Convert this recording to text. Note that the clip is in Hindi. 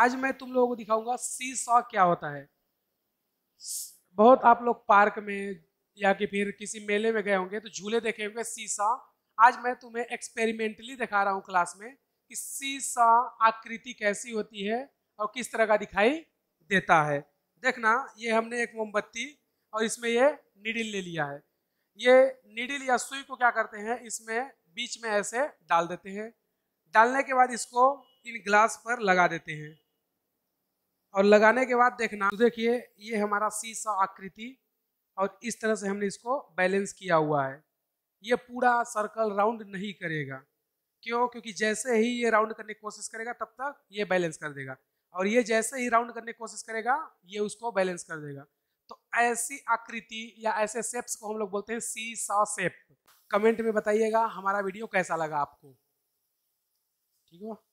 आज मैं तुम लोगों को दिखाऊंगा सी सॉ क्या होता है बहुत आप लोग पार्क में या कि फिर किसी मेले में गए होंगे तो झूले देखे होंगे सी सॉ आज मैं तुम्हें एक्सपेरिमेंटली दिखा रहा हूँ क्लास में कि सी सॉ आकृति कैसी होती है और किस तरह का दिखाई देता है देखना ये हमने एक मोमबत्ती और इसमें ये निडिल ले लिया है ये निडिल या सुई को क्या करते हैं इसमें बीच में ऐसे डाल देते हैं डालने के बाद इसको इन ग्लास पर लगा देते हैं और लगाने के बाद देखना तो देखिए ये हमारा सा आकृति और इस तरह से हमने इसको बैलेंस किया हुआ है ये पूरा सर्कल राउंड नहीं करेगा क्यों क्योंकि जैसे ही ये राउंड करने की कोशिश करेगा तब तक ये बैलेंस कर देगा और ये जैसे ही राउंड करने की कोशिश करेगा ये उसको बैलेंस कर देगा तो ऐसी आकृति या ऐसे शेप्स को हम लोग बोलते हैं सी सा सेप कमेंट में बताइएगा हमारा वीडियो कैसा लगा आपको ठीक है